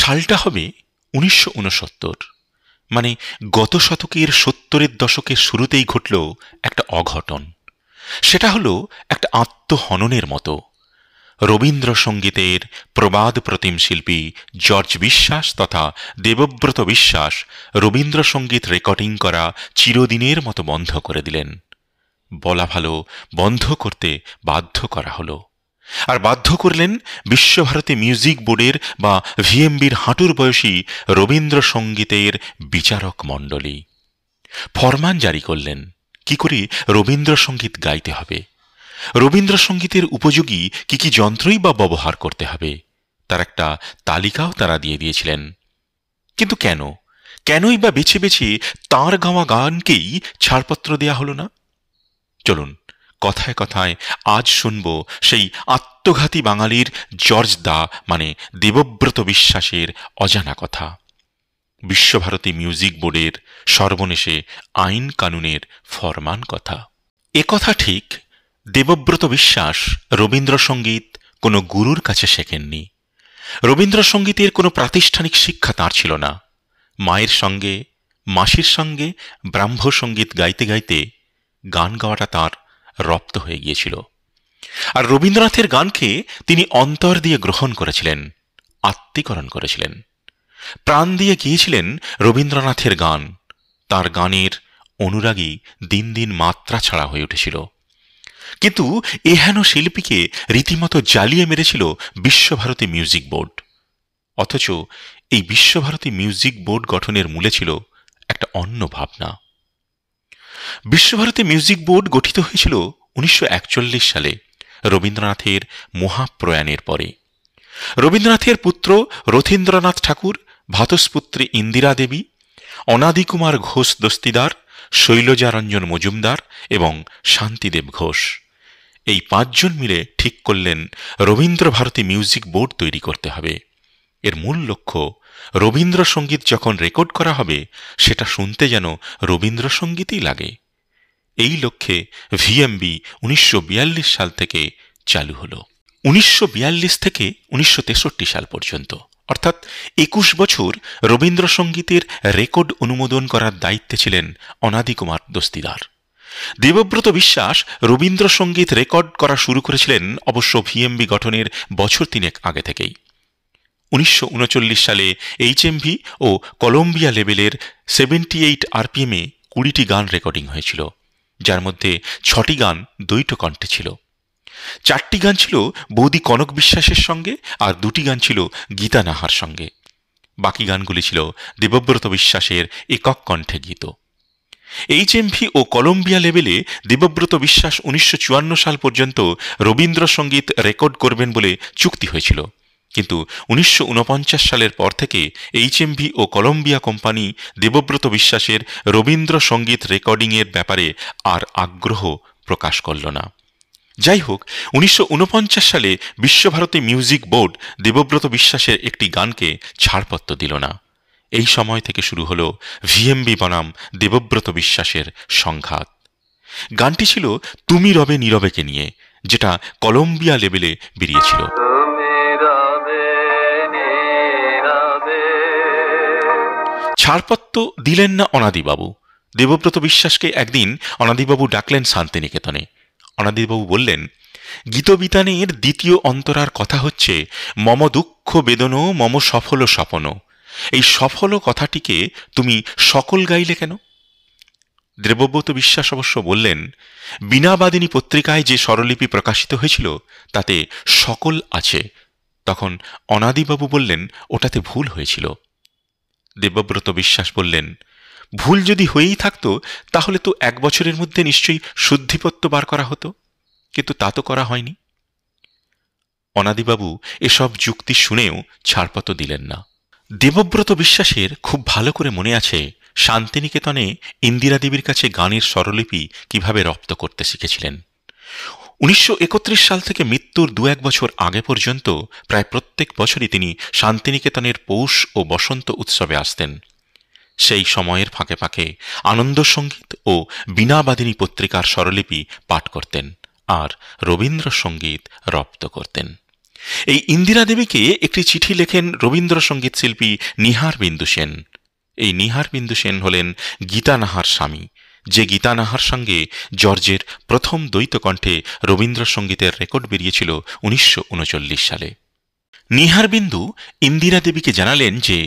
সালটা হবে উনিশশো মানে গত শতকের সত্তরের দশকের শুরুতেই ঘটল একটা অঘটন সেটা হলো একটা আত্মহননের মতো রবীন্দ্রসঙ্গীতের প্রবাদ প্রতিম শিল্পী জর্জ বিশ্বাস তথা দেবব্রত বিশ্বাস রবীন্দ্রসঙ্গীত রেকর্ডিং করা চিরদিনের মতো বন্ধ করে দিলেন বলা ভালো বন্ধ করতে বাধ্য করা হলো আর বাধ্য করলেন বিশ্বভারতী মিউজিক বোর্ডের বা ভিএমবির হাঁটুর বয়সী রবীন্দ্রসঙ্গীতের বিচারক মণ্ডলী ফরমান জারি করলেন কি করে রবীন্দ্রসঙ্গীত গাইতে হবে রবীন্দ্রসঙ্গীতের উপযোগী কি কি যন্ত্রই বা ব্যবহার করতে হবে তার একটা তালিকাও তারা দিয়ে দিয়েছিলেন কিন্তু কেন কেনই বা বেছে বেছে তাঁর গাওয়া গানকেই ছাড়পত্র দেয়া হল না চলুন কথায় কথায় আজ শুনব সেই আত্মঘাতী বাঙালির জর্জ দা মানে দেবব্রত বিশ্বাসের অজানা কথা বিশ্বভারতী মিউজিক বোর্ডের সর্বনেশে আইন কানুনের ফরমান কথা কথা ঠিক দেবব্রত বিশ্বাস রবীন্দ্রসঙ্গীত কোনো গুরুর কাছে শেখেননি রবীন্দ্রসঙ্গীতের কোনো প্রাতিষ্ঠানিক শিক্ষা তাঁর ছিল না মায়ের সঙ্গে মাসির সঙ্গে ব্রাহ্মসঙ্গীত গাইতে গাইতে গান গাওয়াটা তাঁর রপ্ত হয়ে গিয়েছিল আর রবীন্দ্রনাথের গানকে তিনি অন্তর দিয়ে গ্রহণ করেছিলেন আত্মীকরণ করেছিলেন প্রাণ দিয়ে গিয়েছিলেন রবীন্দ্রনাথের গান তার গানের অনুরাগী দিন দিন মাত্রা ছাড়া হয়ে উঠেছিল কিন্তু এহেন শিল্পীকে রীতিমতো জ্বালিয়ে মেরেছিল বিশ্বভারতী মিউজিক বোর্ড অথচ এই বিশ্বভারতী মিউজিক বোর্ড গঠনের মূলে ছিল একটা অন্য ভাবনা বিশ্বভারতী মিউজিক বোর্ড গঠিত হয়েছিল উনিশশো সালে রবীন্দ্রনাথের মহাপ্রয়াণের পরে রবীন্দ্রনাথের পুত্র রথীন্দ্রনাথ ঠাকুর ভাতস্পুত্রী ইন্দিরা দেবী অনাদিকুমার ঘোষ দস্তিদার শৈলজারঞ্জন মজুমদার এবং শান্তিদেব ঘোষ এই পাঁচজন মিলে ঠিক করলেন রবীন্দ্রভারতী মিউজিক বোর্ড তৈরি করতে হবে এর মূল লক্ষ্য রবীন্দ্রসঙ্গীত যখন রেকর্ড করা হবে সেটা শুনতে যেন রবীন্দ্রসঙ্গীতই লাগে এই লক্ষ্যে ভিএমবি উনিশশো সাল থেকে চালু হল উনিশশো থেকে উনিশশো সাল পর্যন্ত অর্থাৎ একুশ বছর রবীন্দ্রসঙ্গীতের রেকর্ড অনুমোদন করার দায়িত্বে ছিলেন অনাদি কুমার দস্তিদার দেবব্রত বিশ্বাস রবীন্দ্রসঙ্গীত রেকর্ড করা শুরু করেছিলেন অবশ্য ভিএমবি গঠনের বছর তিনেক আগে থেকেই উনিশশো সালে এইচএমভি ও কলম্বিয়া লেভেলের সেভেন্টি এইট আরপিএমে কুড়িটি গান রেকর্ডিং হয়েছিল যার মধ্যে ছটি গান দ্বৈত কণ্ঠে ছিল চারটি গান ছিল বৌদি কনক বিশ্বাসের সঙ্গে আর দুটি গান ছিল গীতা নাহার সঙ্গে বাকি গানগুলি ছিল দেবব্রত বিশ্বাসের একক কণ্ঠে গীত এইচএমভি ও কলম্বিয়া লেভেলে দেবব্রত বিশ্বাস উনিশশো সাল পর্যন্ত রবীন্দ্রসঙ্গীত রেকর্ড করবেন বলে চুক্তি হয়েছিল কিন্তু উনিশশো সালের পর থেকে এইচএমভি ও কলম্বিয়া কোম্পানি দেবব্রত বিশ্বাসের সঙ্গীত রেকর্ডিংয়ের ব্যাপারে আর আগ্রহ প্রকাশ করল না যাই হোক উনিশশো সালে বিশ্বভারতী মিউজিক বোর্ড দেবব্রত বিশ্বাসের একটি গানকে ছাড়পত্র দিল না এই সময় থেকে শুরু হল ভিএমবি বনাম দেবব্রত বিশ্বাসের সংঘাত গানটি ছিল তুমি রবে নীরবেকে নিয়ে যেটা কলম্বিয়া লেভেলে বেরিয়েছিল ছাড়পত্র দিলেন না অনাদিবাবু দেবব্রত বিশ্বাসকে একদিন অনাদিবাবু ডাকলেন শান্তিনিকেতনে অনাদিবাবু বললেন গীতবিতানের দ্বিতীয় অন্তরার কথা হচ্ছে মম দুঃখ বেদন মম সফল স্বপন এই সফল কথাটিকে তুমি সকল গাইলে কেন দেবব্রত বিশ্বাস অবশ্য বললেন বিনাবাদিনী পত্রিকায় যে স্বরলিপি প্রকাশিত হয়েছিল তাতে সকল আছে তখন অনাদিবাবু বললেন ওটাতে ভুল হয়েছিল দেবব্রত বিশ্বাস বললেন ভুল যদি হয়েই থাকতো তাহলে তো এক বছরের মধ্যে নিশ্চয়ই শুদ্ধিপত্য বার করা হতো কিন্তু তা তো করা হয়নি অনাদিবাবু এসব যুক্তি শুনেও ছাড়পত্র দিলেন না দেবব্রত বিশ্বাসের খুব ভালো করে মনে আছে শান্তিনিকেতনে ইন্দিরা দেবীর কাছে গানের স্বরলিপি কিভাবে রপ্ত করতে শিখেছিলেন উনিশশো সাল থেকে মৃত্যুর দু এক বছর আগে পর্যন্ত প্রায় প্রত্যেক বছরই তিনি শান্তিনিকেতনের পৌষ ও বসন্ত উৎসবে আসতেন সেই সময়ের ফাঁকে ফাঁকে আনন্দ সঙ্গীত ও বীণাবাদিনী পত্রিকার স্বরলিপি পাঠ করতেন আর রবীন্দ্রসঙ্গীত রপ্ত করতেন এই ইন্দিরা দেবীকে একটি চিঠি লেখেন রবীন্দ্রসঙ্গীত শিল্পী নিহার বিন্দু সেন এই নিহার বিন্দু সেন হলেন গীতা নাহার স্বামী যে গীতা নাহার সঙ্গে জর্জের প্রথম দ্বৈত কণ্ঠে রবীন্দ্রসঙ্গীতের রেকর্ড বেরিয়েছিল উনিশশো সালে নিহারবিন্দু ইন্দিরা দেবীকে জানালেন যে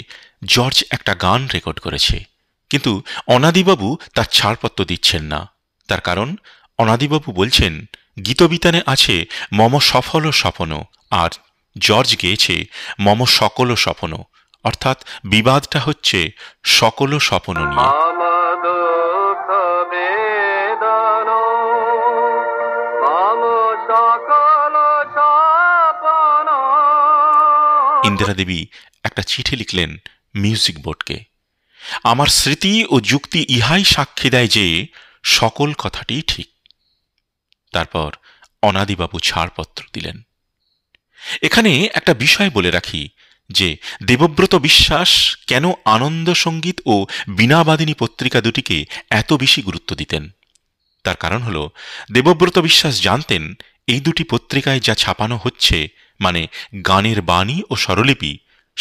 জর্জ একটা গান রেকর্ড করেছে কিন্তু অনাদিবাবু তার ছাড়পত্র দিচ্ছেন না তার কারণ অনাদিবাবু বলছেন গীতবিতানে আছে মম সফল স্বপন আর জর্জ গেয়েছে মম সকল স্বপন অর্থাৎ বিবাদটা হচ্ছে সকল স্বপন নিয়ে ইন্দিরা দেবী একটা চিঠি লিখলেন মিউজিক বোর্ডকে আমার স্মৃতি ও যুক্তি ইহাই সাক্ষী দেয় যে সকল কথাটি ঠিক তারপর অনাদিবাবু ছাড়পত্র দিলেন এখানে একটা বিষয় বলে রাখি যে দেবব্রত বিশ্বাস কেন আনন্দ সঙ্গীত ও বীণাবাদিনী পত্রিকা দুটিকে এত বেশি গুরুত্ব দিতেন তার কারণ হল দেবব্রত বিশ্বাস জানতেন এই দুটি পত্রিকায় যা ছাপানো হচ্ছে মানে গানের বাণী ও স্বরলিপি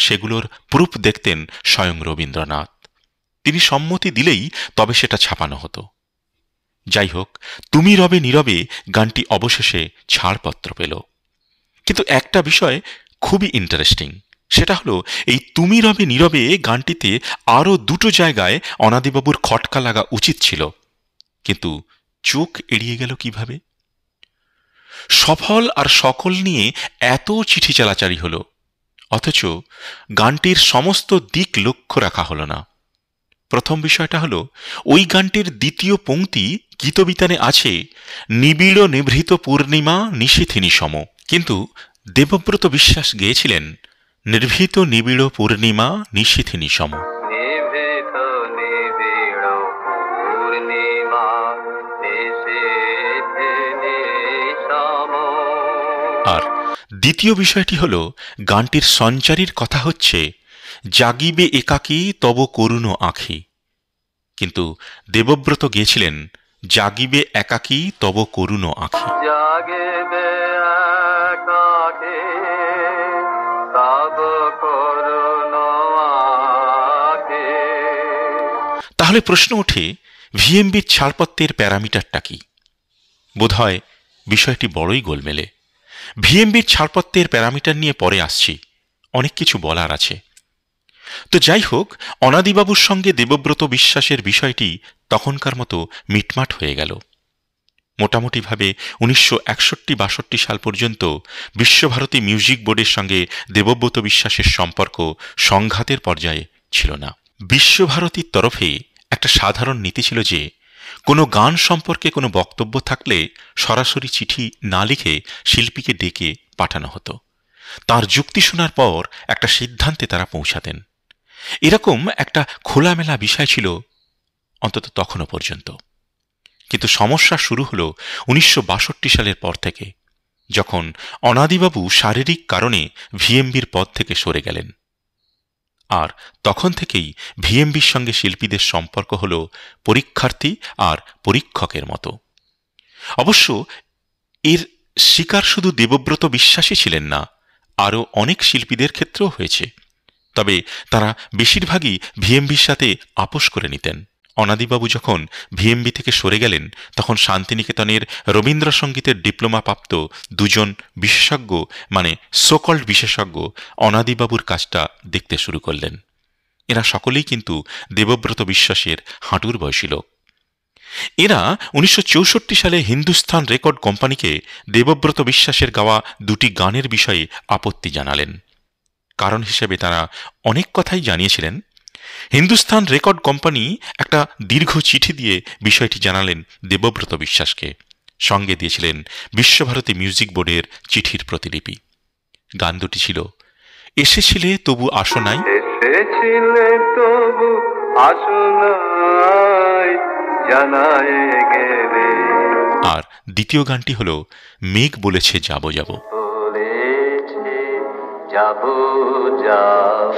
সেগুলোর প্রুফ দেখতেন স্বয়ং রবীন্দ্রনাথ তিনি সম্মতি দিলেই তবে সেটা ছাপানো হতো যাই হোক তুমি রবে নীরবে গানটি অবশেষে ছাড়পত্র পেল কিন্তু একটা বিষয় খুবই ইন্টারেস্টিং সেটা হলো এই তুমি রবে নীরবে গানটিতে আরও দুটো জায়গায় অনাদিবাবুর খটকা লাগা উচিত ছিল কিন্তু চোখ এড়িয়ে গেল কিভাবে সফল আর সকল নিয়ে এত চিঠি চালাচারি হল অথচ গানটির সমস্ত দিক লক্ষ্য রাখা হল না প্রথম বিষয়টা হল ওই গানটির দ্বিতীয় পংক্তি গীতবিতানে আছে নিবিড় নিভৃত পূর্ণিমা নিশিথিনী সম কিন্তু দেবব্রত বিশ্বাস গেয়েছিলেন নির্ভীত নিবিড় পূর্ণিমা নিশিথিনী সম আর দ্বিতীয় বিষয়টি হল গানটির সঞ্চারীর কথা হচ্ছে জাগিবে একাকী তব করুণ আঁখি কিন্তু দেবব্রত গিয়েছিলেন জাগিবে একাকী তব করুণ আঁখি তাহলে প্রশ্ন ওঠে ভিএমবির ছাড়পত্রের প্যারামিটারটা কি বোধহয় বিষয়টি বড়ই গোলমেলে ভিএমবির ছাড়পত্রের প্যারামিটার নিয়ে পরে আসছি অনেক কিছু বলার আছে তো যাই হোক অনাদিবাবুর সঙ্গে দেবব্রত বিশ্বাসের বিষয়টি তখনকার মতো মিটমাট হয়ে গেল মোটামুটিভাবে উনিশশো একষট্টি বাষট্টি সাল পর্যন্ত বিশ্বভারতী মিউজিক বোর্ডের সঙ্গে দেবব্রত বিশ্বাসের সম্পর্ক সংঘাতের পর্যায়ে ছিল না বিশ্বভারতীর তরফে একটা সাধারণ নীতি ছিল যে কোনো গান সম্পর্কে কোনো বক্তব্য থাকলে সরাসরি চিঠি না লিখে শিল্পীকে ডেকে পাঠানো হতো তার যুক্তি শোনার পর একটা সিদ্ধান্তে তারা পৌঁছাতেন এরকম একটা খোলামেলা বিষয় ছিল অন্তত তখনও পর্যন্ত কিন্তু সমস্যা শুরু হলো উনিশশো সালের পর থেকে যখন অনাদিবাবু শারীরিক কারণে ভিএমবির পদ থেকে সরে গেলেন আর তখন থেকেই ভিএমবির সঙ্গে শিল্পীদের সম্পর্ক হল পরীক্ষার্থী আর পরীক্ষকের মতো অবশ্য এর শিকার শুধু দেবব্রত বিশ্বাসী ছিলেন না আরও অনেক শিল্পীদের ক্ষেত্রেও হয়েছে তবে তারা বেশিরভাগই ভিএমভির সাথে আপোষ করে নিতেন অনাদিবাবু যখন ভিএমবি থেকে সরে গেলেন তখন শান্তিনিকেতনের রবীন্দ্রসঙ্গীতের ডিপ্লোমাপ্রাপ্ত দুজন বিশেষজ্ঞ মানে সোকল্ড বিশেষজ্ঞ অনাদিবাবুর কাজটা দেখতে শুরু করলেন এরা সকলেই কিন্তু দেবব্রত বিশ্বাসের হাঁটুর বয়সী লোক এরা উনিশশো সালে হিন্দুস্থান রেকর্ড কোম্পানিকে দেবব্রত বিশ্বাসের গাওয়া দুটি গানের বিষয়ে আপত্তি জানালেন কারণ হিসেবে তারা অনেক কথাই জানিয়েছিলেন হিন্দুস্থান রেকর্ড কোম্পানি একটা দীর্ঘ চিঠি দিয়ে বিষয়টি জানালেন দেবব্রত বিশ্বাসকে সঙ্গে দিয়েছিলেন বিশ্বভারতী মিউজিক বোর্ডের চিঠির প্রতিলিপি গান দুটি ছিল এসেছিলে তবু আসো নাই আর দ্বিতীয় গানটি হল মেঘ বলেছে যাব যাব যাব যাব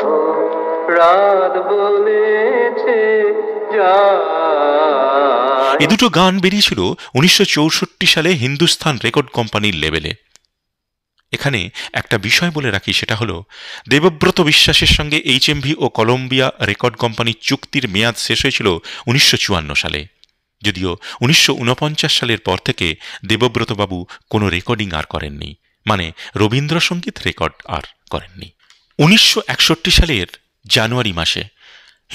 এ দুটো গান বেরিয়েছিল উনিশশো সালে হিন্দুস্তান রেকর্ড কোম্পানির লেভেলে এখানে একটা বিষয় বলে রাখি সেটা হলো দেবব্রত বিশ্বাসের সঙ্গে এইচএমভি ও কলম্বিয়া রেকর্ড কোম্পানির চুক্তির মেয়াদ শেষ হয়েছিল উনিশশো সালে যদিও উনিশশো সালের পর থেকে দেবব্রতবাবু কোনো রেকর্ডিং আর করেননি মানে রবীন্দ্রসঙ্গীত রেকর্ড আর করেননি উনিশশো সালের জানুয়ারি মাসে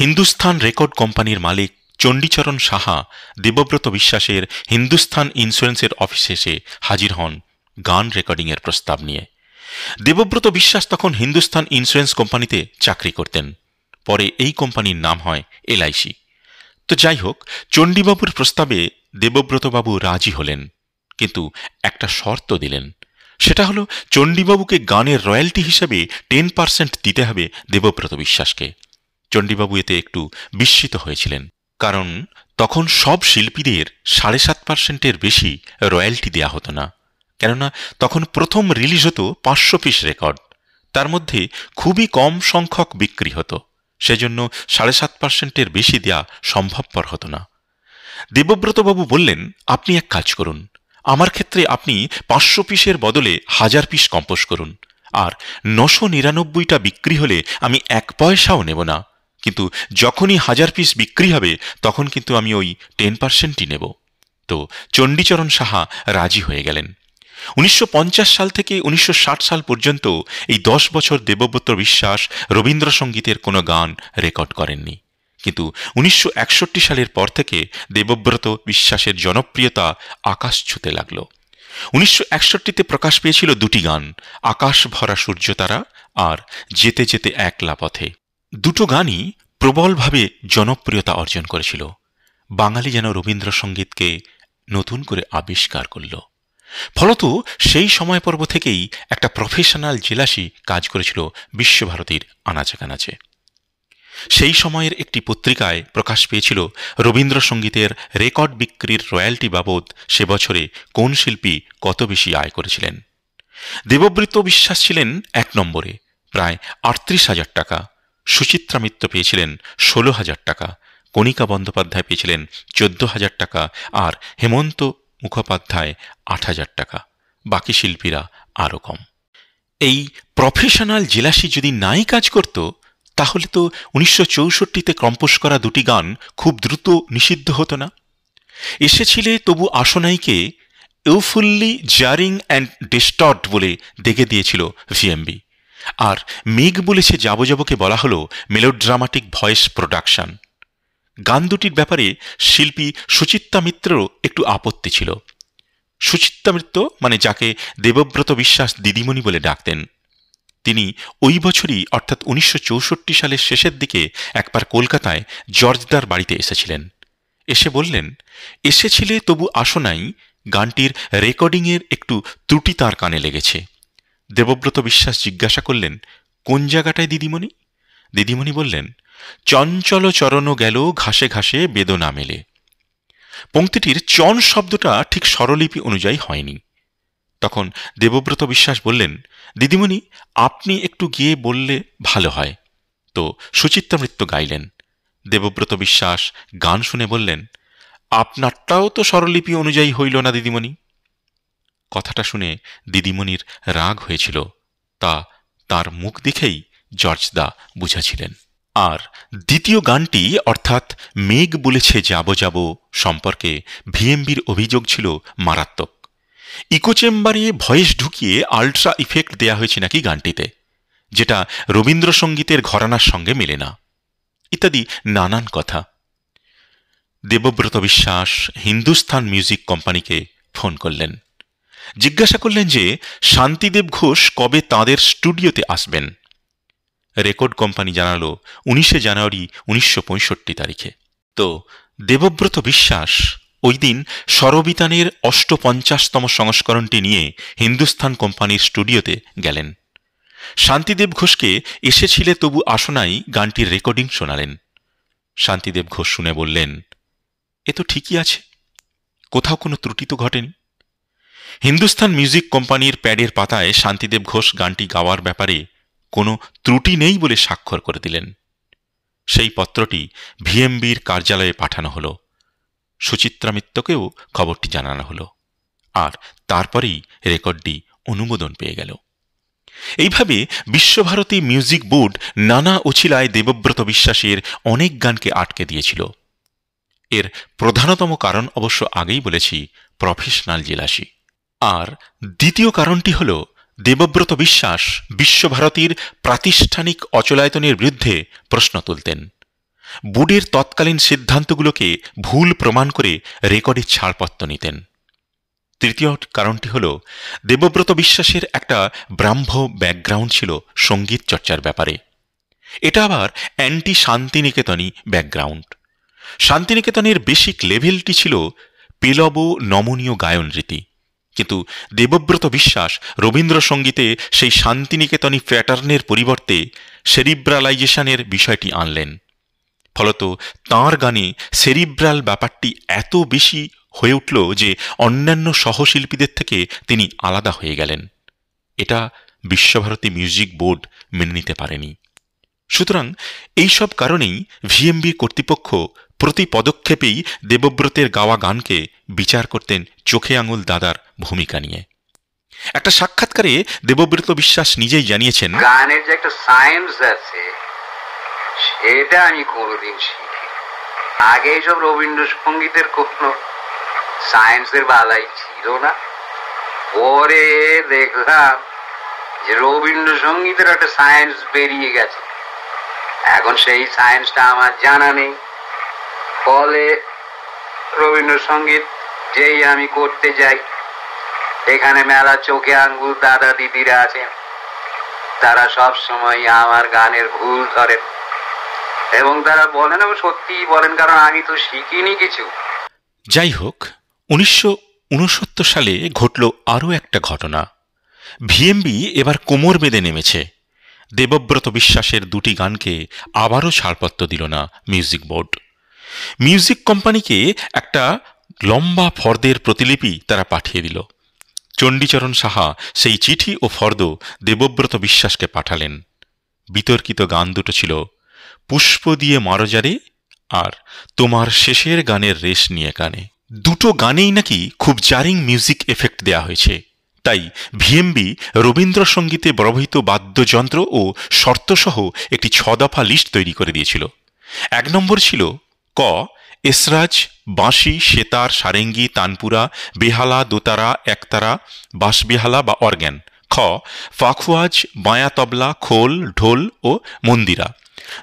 হিন্দুস্থান রেকর্ড কোম্পানির মালিক চণ্ডীচরণ সাহা দেবব্রত বিশ্বাসের হিন্দুস্থান ইন্স্যুরেন্সের অফিসে এসে হাজির হন গান রেকর্ডিংয়ের প্রস্তাব নিয়ে দেবব্রত বিশ্বাস তখন হিন্দুস্থান ইন্স্যুরেন্স কোম্পানিতে চাকরি করতেন পরে এই কোম্পানির নাম হয় এলআইসি তো যাই হোক চণ্ডীবাবুর প্রস্তাবে দেবব্রতবাবু রাজি হলেন কিন্তু একটা শর্ত দিলেন সেটা হলো চণ্ডীবাবুকে গানের রয়্যালটি হিসাবে টেন পার্সেন্ট দিতে হবে দেবব্রত বিশ্বাসকে চণ্ডীবাবু এতে একটু বিস্মিত হয়েছিলেন কারণ তখন সব শিল্পীদের সাড়ে সাত পার্সেন্টের বেশি রয়্যালটি দেয়া হতো না কেননা তখন প্রথম রিলিজ হতো পাঁচশো পিস রেকর্ড তার মধ্যে খুবই কম সংখ্যক বিক্রি হতো সেজন্য সাড়ে সাত পার্সেন্টের বেশি দেয়া সম্ভবপর হতো না দেবব্রতবাবু বললেন আপনি এক কাজ করুন আমার ক্ষেত্রে আপনি পাঁচশো পিসের বদলে হাজার পিস কম্পোজ করুন আর নশো নিরানব্বইটা বিক্রি হলে আমি এক পয়সাও নেব না কিন্তু যখনই হাজার পিস বিক্রি হবে তখন কিন্তু আমি ওই টেন পার্সেন্টই নেব তো চণ্ডীচরণ সাহা রাজি হয়ে গেলেন উনিশশো সাল থেকে উনিশশো সাল পর্যন্ত এই দশ বছর দেবব্রত বিশ্বাস রবীন্দ্রসঙ্গীতের কোনো গান রেকর্ড করেননি কিন্তু উনিশশো সালের পর থেকে দেবব্রত বিশ্বাসের জনপ্রিয়তা আকাশ ছুতে লাগল উনিশশো একষট্টিতে প্রকাশ পেয়েছিল দুটি গান আকাশ ভরা সূর্যতারা আর যেতে যেতে একলা পথে দুটো গানই প্রবলভাবে জনপ্রিয়তা অর্জন করেছিল বাঙালি যেন রবীন্দ্রসঙ্গীতকে নতুন করে আবিষ্কার করল ফলত সেই সময় পর্ব থেকেই একটা প্রফেশনাল জেলাসি কাজ করেছিল বিশ্বভারতীর আনাচে কানাচে সেই সময়ের একটি পত্রিকায় প্রকাশ পেয়েছিল রবীন্দ্রসঙ্গীতের রেকর্ড বিক্রির রয়্যালটি বাবদ সে বছরে কোন শিল্পী কত বেশি আয় করেছিলেন দেবব্রত বিশ্বাস ছিলেন এক নম্বরে প্রায় আটত্রিশ হাজার টাকা সুচিত্রা মিত্র পেয়েছিলেন ষোলো হাজার টাকা কণিকা বন্দ্যোপাধ্যায় পেয়েছিলেন চোদ্দ হাজার টাকা আর হেমন্ত মুখোপাধ্যায় আট হাজার টাকা বাকি শিল্পীরা আরও কম এই প্রফেশনাল জেলাসি যদি নাই কাজ করত তাহলে তো উনিশশো চৌষট্টিতে কম্পোজ করা দুটি গান খুব দ্রুত নিষিদ্ধ হতো না এসেছিলে তবু আসনাইকে এউফুল্লি জারিং অ্যান্ড ডিস্টর্ট বলে দেখে দিয়েছিল ভিএমবি আর মেঘ বলেছে যাবো যাবোকে বলা হলো মেলোড্রামাটিক ভয়েস প্রোডাকশন গান দুটির ব্যাপারে শিল্পী সুচিত্তা মিত্রও একটু আপত্তি ছিল সুচিত্তা মিত্র মানে যাকে দেবব্রত বিশ্বাস দিদিমণি বলে ডাকতেন তিনি ওই বছরই অর্থাৎ উনিশশো সালের শেষের দিকে একবার কলকাতায় জর্জদার বাড়িতে এসেছিলেন এসে বললেন এসেছিলে তবু আসো নাই গানটির রেকর্ডিংয়ের একটু ত্রুটি তার কানে লেগেছে দেবব্রত বিশ্বাস জিজ্ঞাসা করলেন কোন জায়গাটায় দিদিমণি দিদিমণি বললেন চঞ্চল চরণ গেল ঘাসে ঘাসে বেদনা মেলে পংক্তিটির চন শব্দটা ঠিক স্বরলিপি অনুযায়ী হয়নি তখন দেবব্রত বিশ্বাস বললেন দিদিমণি আপনি একটু গিয়ে বললে ভালো হয় তো সুচিত্রা নৃত্য গাইলেন দেবব্রত বিশ্বাস গান শুনে বললেন আপনারটাও তো স্বরলিপি অনুযায়ী হইল না দিদিমণি কথাটা শুনে দিদিমণির রাগ হয়েছিল তা তার মুখ দেখেই জর্জদা বুঝাছিলেন আর দ্বিতীয় গানটি অর্থাৎ মেঘ বলেছে যাব যাব সম্পর্কে ভিএমবির অভিযোগ ছিল মারাত্মক ইকোচেম্বারে ভয়েস ঢুকিয়ে আল্ট্রা ইফেক্ট দেয়া হয়েছে নাকি গানটিতে যেটা রবীন্দ্রসঙ্গীতের ঘরানার সঙ্গে মেলে না ইত্যাদি নানান কথা দেবব্রত বিশ্বাস হিন্দুস্থান মিউজিক কোম্পানিকে ফোন করলেন জিজ্ঞাসা করলেন যে শান্তিদেব ঘোষ কবে তাদের স্টুডিওতে আসবেন রেকর্ড কোম্পানি জানাল উনিশে জানুয়ারি উনিশশো তারিখে তো দেবব্রত বিশ্বাস ওই দিন সরবিতানের অষ্টপঞ্চাশতম সংস্করণটি নিয়ে হিন্দুস্থান কোম্পানির স্টুডিওতে গেলেন শান্তিদেব ঘোষকে এসেছিলে তবু আসনাই গানটির রেকর্ডিং শোনালেন শান্তিদেব ঘোষ শুনে বললেন এ তো ঠিকই আছে কোথাও কোনো ত্রুটি তো ঘটেনি হিন্দুস্থান মিউজিক কোম্পানির প্যাডের পাতায় শান্তিদেব ঘোষ গানটি গাওয়ার ব্যাপারে কোনো ত্রুটি নেই বলে স্বাক্ষর করে দিলেন সেই পত্রটি ভিএমবির কার্যালয়ে পাঠানো হলো সুচিত্রা মিত্রকেও খবরটি জানানো হলো আর তারপরেই রেকর্ডটি অনুমোদন পেয়ে গেল এইভাবে বিশ্বভারতী মিউজিক বোর্ড নানা উছিলায় দেবব্রত বিশ্বাসের অনেক গানকে আটকে দিয়েছিল এর প্রধানতম কারণ অবশ্য আগেই বলেছি প্রফেশনাল জেলাসি আর দ্বিতীয় কারণটি হল দেবব্রত বিশ্বাস বিশ্বভারতীর প্রাতিষ্ঠানিক অচলায়তনের বিরুদ্ধে প্রশ্ন তুলতেন বুডের তৎকালীন সিদ্ধান্তগুলোকে ভুল প্রমাণ করে রেকর্ডে ছাড়পত্র নিতেন তৃতীয় কারণটি হল দেবব্রত বিশ্বাসের একটা ব্রাহ্ম ব্যাকগ্রাউন্ড ছিল সঙ্গীত চর্চার ব্যাপারে এটা আবার অ্যান্টি শান্তিনিকেতনী ব্যাকগ্রাউন্ড শান্তিনিকেতনের বেসিক লেভেলটি ছিল পেলব নমনীয় গায়ন রীতি কিন্তু দেবব্রত বিশ্বাস রবীন্দ্রসঙ্গীতে সেই শান্তিনিকেতনী প্যাটার্নের পরিবর্তে সেরিব্রালাইজেশনের বিষয়টি আনলেন ফলত তাঁর গানে সেরিব্রাল ব্যাপারটি এত বেশি হয়ে উঠল যে অন্যান্য সহশিল্পীদের থেকে তিনি আলাদা হয়ে গেলেন এটা বিশ্বভারতী মিউজিক বোর্ড মেনে নিতে পারেনি সুতরাং এইসব কারণেই ভিএমবি কর্তৃপক্ষ প্রতি পদক্ষেপেই দেবব্রতের গাওয়া গানকে বিচার করতেন চোখে আঙুল দাদার ভূমিকা নিয়ে একটা সাক্ষাৎকারে দেবব্রত বিশ্বাস নিজেই জানিয়েছেন গানের যে একটা সায়েন্স আছে সেটা আমি কোনোদিন শিখি আগে এইসব রবীন্দ্রসঙ্গীতের কোনো সায়েন্সের বালাই ছিল না পরে দেখলাম যে রবীন্দ্রসঙ্গীতের একটা সায়েন্স বেরিয়ে গেছে এখন সেই সায়েন্সটা আমার জানা নেই ফলে রবীন্দ্রসঙ্গীত যেই আমি করতে যাই এখানে মেলা চোখে আঙ্গুল দাদা দিদিরা আছেন তারা সব সময় আমার গানের ভুল ধরেন এবং তারা বলেন সত্যি বলেন কারণ আমি তো শিখিনি কিছু যাই হোক উনিশশো সালে ঘটল আরও একটা ঘটনা ভিএমবি এবার কোমর বেঁধে নেমেছে দেবব্রত বিশ্বাসের দুটি গানকে আবারও ছাড়পত্র দিল না মিউজিক বোর্ড মিউজিক কোম্পানিকে একটা লম্বা ফর্দের প্রতিলিপি তারা পাঠিয়ে দিল চণ্ডীচরণ সাহা সেই চিঠি ও ফর্দ দেবব্রত বিশ্বাসকে পাঠালেন বিতর্কিত গান দুটো ছিল পুষ্প দিয়ে মারজারে আর তোমার শেষের গানের রেশ নিয়ে কানে দুটো গানেই নাকি খুব জারিং মিউজিক এফেক্ট দেয়া হয়েছে তাই ভিএমবি রবীন্দ্রসঙ্গীতে ব্যবহৃত বাদ্যযন্ত্র ও শর্তসহ একটি ছদফা লিস্ট তৈরি করে দিয়েছিল এক নম্বর ছিল ক এসরাজ বাঁশি সেতার সারেঙ্গি তানপুরা বেহালা দোতারা একতারা বাঁশবেহালা বা অর্গ্যান খ ফাখুয়াজ বায়া তবলা খোল ঢোল ও মন্দিরা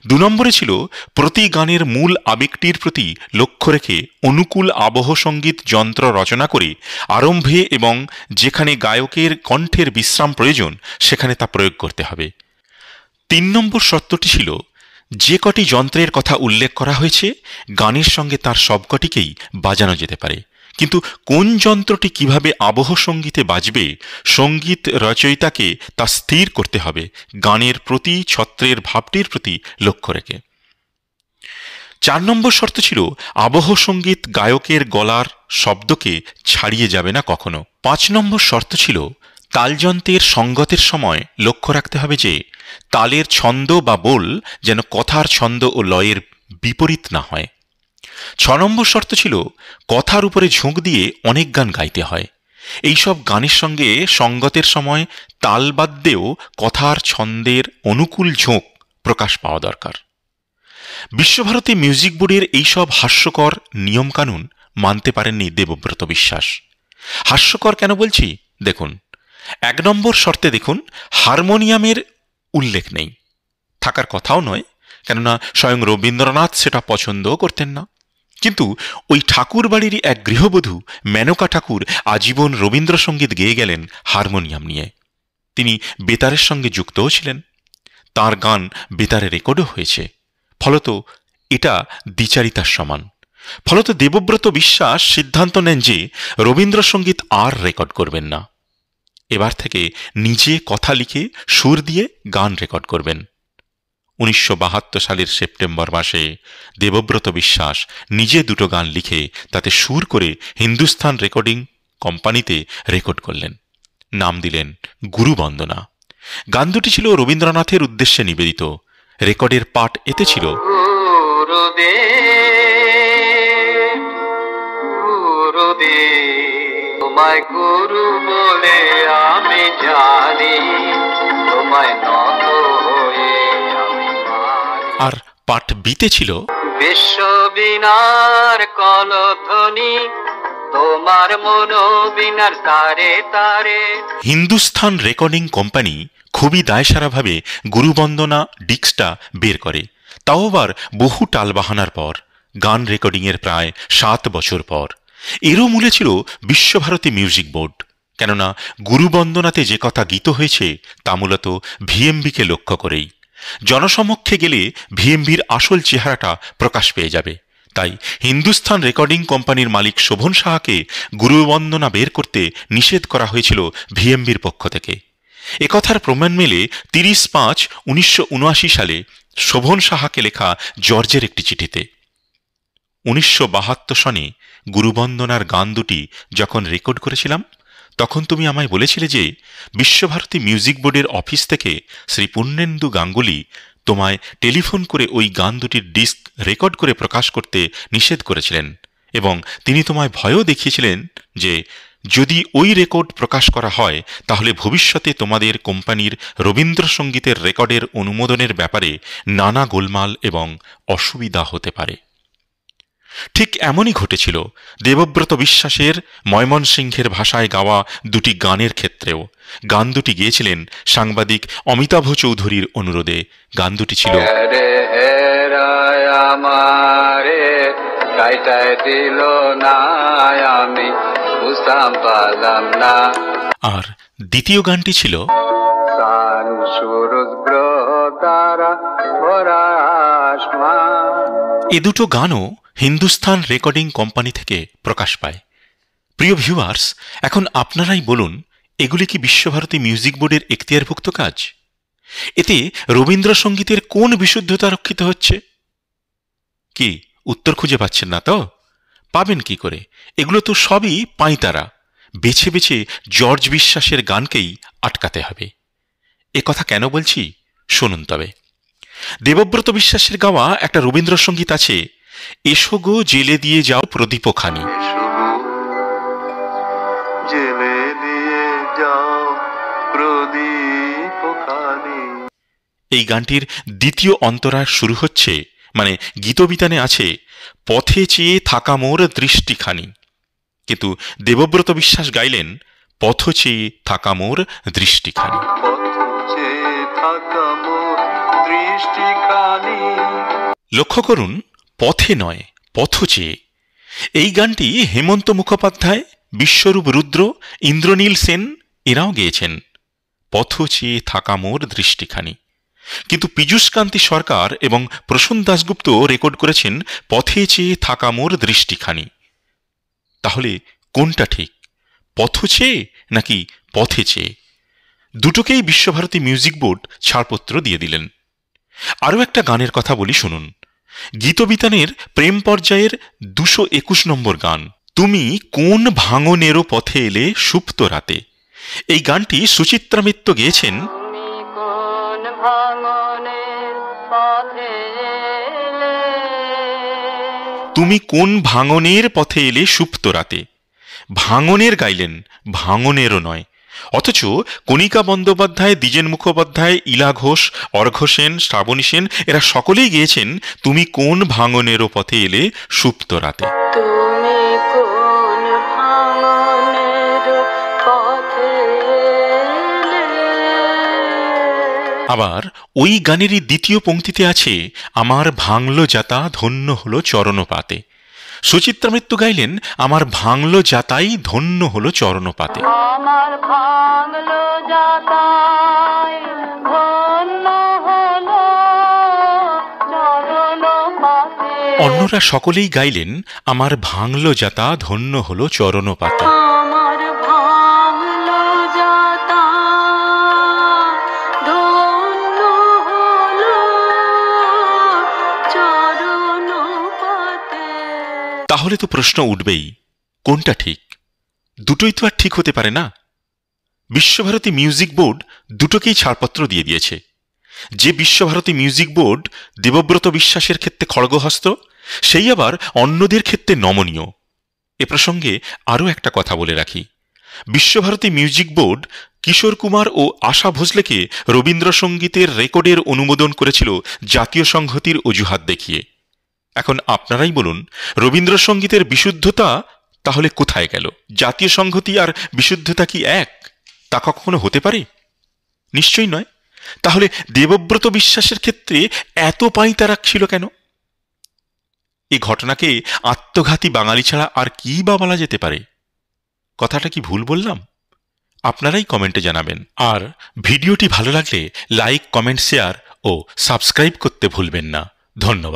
দু নম্বরে ছিল প্রতি গানের মূল আবেগটির প্রতি লক্ষ্য রেখে অনুকূল আবহ সঙ্গীত যন্ত্র রচনা করে আরম্ভে এবং যেখানে গায়কের কণ্ঠের বিশ্রাম প্রয়োজন সেখানে তা প্রয়োগ করতে হবে তিন নম্বর সত্যটি ছিল যে কটি যন্ত্রের কথা উল্লেখ করা হয়েছে গানের সঙ্গে তার সবকটিকেই বাজানো যেতে পারে কিন্তু কোন যন্ত্রটি কিভাবে আবহ সঙ্গীতে বাজবে সঙ্গীত রচয়িতাকে তা স্থির করতে হবে গানের প্রতি ছত্রের ভাবটির প্রতি লক্ষ্য রেখে চার নম্বর শর্ত ছিল আবহ সঙ্গীত গায়কের গলার শব্দকে ছাড়িয়ে যাবে না কখনো পাঁচ নম্বর শর্ত ছিল তালযন্ত্রের সঙ্গতের সময় লক্ষ্য রাখতে হবে যে তালের ছন্দ বা বোল যেন কথার ছন্দ ও লয়ের বিপরীত না হয় ছ নম্বর শর্ত ছিল কথার উপরে ঝুঁক দিয়ে অনেক গান গাইতে হয় এইসব গানের সঙ্গে সঙ্গতের সময় তাল বাদ্যেও কথার ছন্দের অনুকূল ঝোঁক প্রকাশ পাওয়া দরকার বিশ্বভারতী মিউজিক বোর্ডের এইসব হাস্যকর নিয়মকানুন মানতে পারেননি দেবব্রত বিশ্বাস হাস্যকর কেন বলছি দেখুন এক নম্বর শর্তে দেখুন হারমোনিয়ামের উল্লেখ নেই থাকার কথাও নয় কেননা স্বয়ং রবীন্দ্রনাথ সেটা পছন্দও করতেন না কিন্তু ওই ঠাকুর বাড়িরই এক গৃহবধূ মেনকা ঠাকুর আজীবন রবীন্দ্রসঙ্গীত গেয়ে গেলেন হারমোনিয়াম নিয়ে তিনি বেতারের সঙ্গে যুক্তও ছিলেন তার গান বেতারে রেকর্ডও হয়েছে ফলত এটা দ্বিচারিতার সমান ফলত দেবব্রত বিশ্বাস সিদ্ধান্ত নেন যে রবীন্দ্রসঙ্গীত আর রেকর্ড করবেন না এবার থেকে নিজে কথা লিখে সুর দিয়ে গান রেকর্ড করবেন উনিশশো সালের সেপ্টেম্বর মাসে দেবব্রত বিশ্বাস নিজে দুটো গান লিখে তাতে সুর করে হিন্দুস্থান রেকর্ডিং কোম্পানিতে রেকর্ড করলেন নাম দিলেন গুরুবন্দনা গান দুটি ছিল রবীন্দ্রনাথের উদ্দেশ্যে নিবেদিত রেকর্ডের পাঠ এতে ছিল তোমায় গুরু বলে আমি জানি আর পাঠ বিতে ছিল বিশ্ববিনার কলধ্বনি তোমার মনোবিনার তারে তারে হিন্দুস্থান রেকর্ডিং কোম্পানি খুবই দায়সারাভাবে গুরুবন্দনা ডিক্সটা বের করে তাও আবার বহু টালবাহানার পর গান রেকর্ডিংয়ের প্রায় সাত বছর পর এরও মূলে ছিল বিশ্বভারতী মিউজিক বোর্ড কেননা গুরুবন্দনাতে যে কথা গীত হয়েছে তা মূলত ভিএমবিকে লক্ষ্য করেই জনসমক্ষে গেলে ভিএমভির আসল চেহারাটা প্রকাশ পেয়ে যাবে তাই হিন্দুস্থান রেকর্ডিং কোম্পানির মালিক শোভন সাহাকে গুরুবন্দনা বের করতে নিষেধ করা হয়েছিল ভিএমভির পক্ষ থেকে একথার প্রমাণ মেলে তিরিশ পাঁচ উনিশশো সালে শোভন সাহাকে লেখা জর্জের একটি চিঠিতে উনিশশো সনে গুরুবন্দনার গান দুটি যখন রেকর্ড করেছিলাম তখন তুমি আমায় বলেছিলে যে বিশ্বভারতী মিউজিক বোর্ডের অফিস থেকে শ্রী পূর্ণেন্দু গাঙ্গুলি তোমায় টেলিফোন করে ওই গান দুটির ডিস্ক রেকর্ড করে প্রকাশ করতে নিষেধ করেছিলেন এবং তিনি তোমায় ভয়ও দেখিয়েছিলেন যে যদি ওই রেকর্ড প্রকাশ করা হয় তাহলে ভবিষ্যতে তোমাদের কোম্পানির রবীন্দ্রসঙ্গীতের রেকর্ডের অনুমোদনের ব্যাপারে নানা গোলমাল এবং অসুবিধা হতে পারে ঠিক এমনই ঘটেছিল দেবব্রত বিশ্বাসের ময়মনসিংহের ভাষায় গাওয়া দুটি গানের ক্ষেত্রেও গান দুটি গিয়েছিলেন সাংবাদিক অমিতাভ চৌধুরীর অনুরোধে গান দুটি ছিল আমি আর দ্বিতীয় গানটি ছিল এ দুটো গানও হিন্দুস্থান রেকর্ডিং কোম্পানি থেকে প্রকাশ পায় প্রিয় ভিউয়ার্স এখন আপনারাই বলুন এগুলি কি বিশ্বভারতী মিউজিক বোর্ডের এখতিয়ারভুক্ত কাজ এতে রবীন্দ্রসঙ্গীতের কোন বিশুদ্ধতা রক্ষিত হচ্ছে কি উত্তর খুঁজে পাচ্ছেন না তো পাবেন কি করে এগুলো তো সবই পাঁইতারা বেছে বেছে জর্জ বিশ্বাসের গানকেই আটকাতে হবে এ কথা কেন বলছি শুনুন তবে দেবব্রত বিশ্বাসের গাওয়া একটা রবীন্দ্রসঙ্গীত আছে এসো গো জেলে দিয়ে যাও প্রদীপখানি জেলে এই গানটির দ্বিতীয় অন্তরা শুরু হচ্ছে মানে গীতবিতানে আছে পথে চেয়ে থাকা মোর দৃষ্টিখানি কিন্তু দেবব্রত বিশ্বাস গাইলেন পথ চেয়ে থাকা মোর দৃষ্টিখানি লক্ষ্য করুন পথে নয় পথ চেয়ে এই গানটি হেমন্ত মুখোপাধ্যায় বিশ্বরূপ রুদ্র ইন্দ্রনীল সেন এরাও গেয়েছেন পথ চেয়ে থাকা মোর দৃষ্টিখানি কিন্তু পীযুষকান্তি সরকার এবং প্রসূন দাশগুপ্ত রেকর্ড করেছেন পথে চেয়ে থাকা মোর দৃষ্টিখানি তাহলে কোনটা ঠিক পথ চেয়ে নাকি পথে চেয়ে দুটোকেই বিশ্বভারতী মিউজিক বোর্ড ছাড়পত্র দিয়ে দিলেন আরও একটা গানের কথা বলি শুনুন গীতবিতানের প্রেম পর্যায়ের দুশো একুশ নম্বর গান তুমি কোন ভাঙনেরও পথে এলে সুপ্ত রাতে এই গানটি সুচিত্রা মিত্র গেয়েছেন তুমি কোন ভাঙনের পথে এলে সুপ্ত রাতে ভাঙনের গাইলেন ভাঙনেরও নয় অথচ কণিকা বন্দ্যোপাধ্যায় দ্বিজেন মুখোপাধ্যায় ইলা ঘোষ অর্ঘ সেন শ্রাবণী সেন এরা সকলেই গিয়েছেন তুমি কোন ভাঙনেরও পথে এলে সুপ্ত রাতে আবার ওই গানেরই দ্বিতীয় পঙ্ক্তিতে আছে আমার ভাঙল যাতা ধন্য হলো চরণপাতে সুচিত্রা মৃত্যু গাইলেন আমার ভাঙলো যাতাই ধন্য হলো চরণপাতে অন্যরা সকলেই গাইলেন আমার ভাঙল যাতা ধন্য হলো চরণপাতা তাহলে তো প্রশ্ন উঠবেই কোনটা ঠিক দুটোই তো আর ঠিক হতে পারে না বিশ্বভারতী মিউজিক বোর্ড দুটোকেই ছাড়পত্র দিয়ে দিয়েছে যে বিশ্বভারতী মিউজিক বোর্ড দেবব্রত বিশ্বাসের ক্ষেত্রে খড়গহস্ত সেই আবার অন্যদের ক্ষেত্রে নমনীয় এ প্রসঙ্গে আরও একটা কথা বলে রাখি বিশ্বভারতী মিউজিক বোর্ড কিশোর কুমার ও আশা ভোসলেকে রবীন্দ্রসঙ্গীতের রেকর্ডের অনুমোদন করেছিল জাতীয় সংহতির অজুহাত দেখিয়ে এখন আপনারাই বলুন রবীন্দ্রসঙ্গীতের বিশুদ্ধতা তাহলে কোথায় গেল জাতীয় সংহতি আর বিশুদ্ধতা কি এক তা কখনো হতে পারে নিশ্চয়ই নয় তাহলে দেবব্রত বিশ্বাসের ক্ষেত্রে এত তারা ছিল কেন এ ঘটনাকে আত্মঘাতী বাঙালি ছাড়া আর কি বা বলা যেতে পারে কথাটা কি ভুল বললাম আপনারাই কমেন্টে জানাবেন আর ভিডিওটি ভালো লাগলে লাইক কমেন্ট শেয়ার ও সাবস্ক্রাইব করতে ভুলবেন না ধন্যবাদ